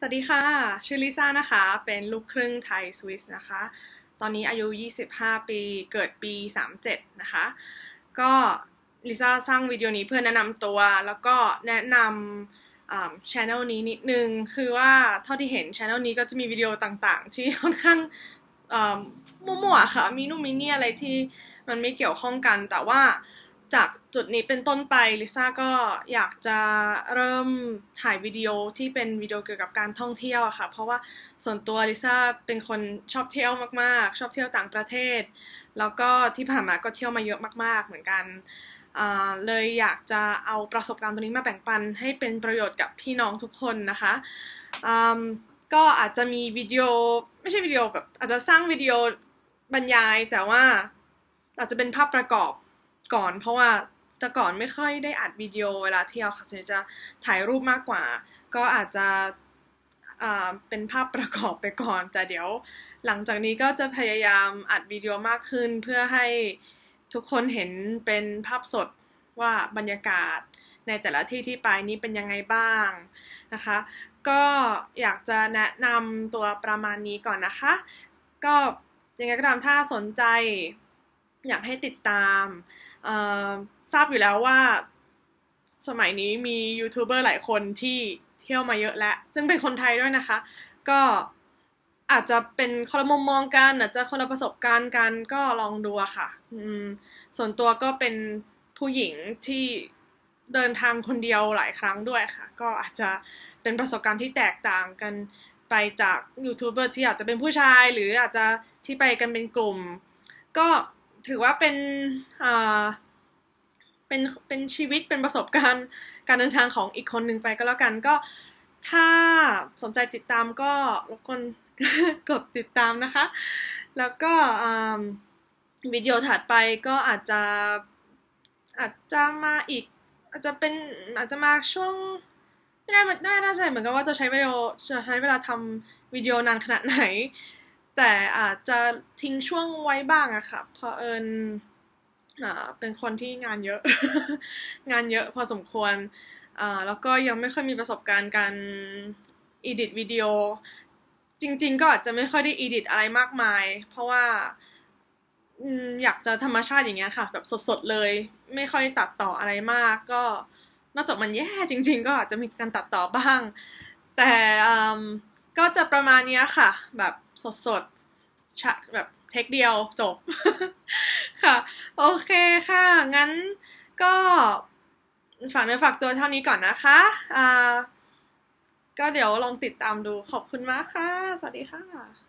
สวัสดีค่ะ ชื่อลิซ่านะคะ เป็นลูกครึ่งไทย สวิส นะคะ ตอนนี้อายุ 25 ปี เกิดปี 37 นะคะ ก็ลิซ่าสร้างวิดีโอนี้เพื่อแนะนำตัว แล้วก็แนะนำช่องนี้นิดนึงคือว่าเท่าที่เห็นช่องนี้ก็จะมีวิดีโอต่างๆ ที่ค่อนข้างมั่วๆ ค่ะมีนู่นมีนี่อะไรที่มันไม่เกี่ยวข้องกันแต่ว่าจากจุดนี้เป็นต้นไปลิซ่าก็อยากจะเริ่มถ่ายวิดีโอที่เป็นวิดีโอเกี่ยวกับการท่องเที่ยวค่ะเพราะว่าส่วนตัว ลิซ่าเป็นคนชอบเที่ยวมากๆ ชอบเที่ยวต่างประเทศ แล้วก็ที่ผ่านมาก็เที่ยวมาเยอะมาก ๆเหมือนกัน เลยอยากจะเอาประสบการณ์ตรงนี้มาแบ่งปันให้เป็นประโยชน์กับพี่น้องทุกคนนะคะก็อาจจะมีวิดีโอไม่ใช่วิดีโอแบบอาจจะสร้างวิดีโอบรรยายแต่ว่าอาจจะเป็นภาพประกอบก่อนเพราะว่าแต่ก่อนไม่ค่อยได้อัดวิดีโอเวลาเที่ยวค่ะส่วนใหญ่จะถ่ายรูปมากกว่า ก็อาจจะเป็นภาพประกอบไปก่อน แต่เดี๋ยวหลังจากนี้ก็จะพยายามอัดวิดีโอมากขึ้นเพื่อให้ทุกคนเห็นเป็นภาพสดว่าบรรยากาศในแต่ละที่ที่ไปนี้เป็นยังไงบ้างนะคะ ก็อยากจะแนะนำตัวประมาณนี้ก่อนนะคะ ก็ยังไงก็ตามถ้าสนใจอยากให้ติดตาม ทราบอยู่แล้วว่าสมัยนี้มียูทูบเบอร์หลายคนที่เที่ยวมาเยอะแล้วซึ่งเป็นคนไทยด้วยนะคะ ก็อาจจะเป็นคนละมุมมองกันอาจจะคนละประสบการณ์กันก็ลองดูค่ะส่วนตัวก็เป็นผู้หญิงที่เดินทางคนเดียวหลายครั้งด้วยค่ะ ก็อาจจะเป็นประสบการณ์ที่แตกต่างกันไปจากยูทูบเบอร์ที่อาจจะเป็นผู้ชายหรืออาจจะที่ไปกันเป็นกลุ่ม ก็ถือว่าเป็นอ่าเป็น เป็นชีวิตเป็นประสบการณ์ การเดินทางของอีกคนหนึ่งไปก็แล้วกัน ก็ถ้าสนใจติดตามก็รบกวนกดติดตามนะคะ แล้วก็วิดีโอถัดไปก็อาจจะอาจจะมาอีกอาจจะเป็นอาจจะมาช่วงไม่ได้ไม่แน่ใจเหมือนกันว่าจะใช้วิดีโอจะใช้เวลาทำวิดีโอนานขนาดไหนแต่อาจจะทิ้งช่วงไว้บ้างอะค่ะ เพราะเอิญเป็นคนที่งานเยอะ งานเยอะพอสมควรแล้วก็ยังไม่ค่อยมีประสบการณ์การอีดิทวิดีโอ จริง ๆ ก็อาจจะไม่ค่อยได้อีดิทอะไรมากมาย เพราะว่า อยากจะธรรมชาติอย่างเงี้ยค่ะ แบบสดๆเลย ไม่ค่อยตัดต่ออะไรมาก ก็ นอกจากมันแย่จริง ๆ ก็อาจจะมีการตัดต่อบ้าง แต่ก็จะประมาณนี้ค่ะ แบบสดๆชะแบบเทคเดียวจบค่ะ โอเคค่ะ งั้นก็ ฝากเนื้อฝากตัวเท่านี้ก่อนนะคะ อ่าก็เดี๋ยวลองติดตามดูขอบคุณมากค่ะ สวัสดีค่ะ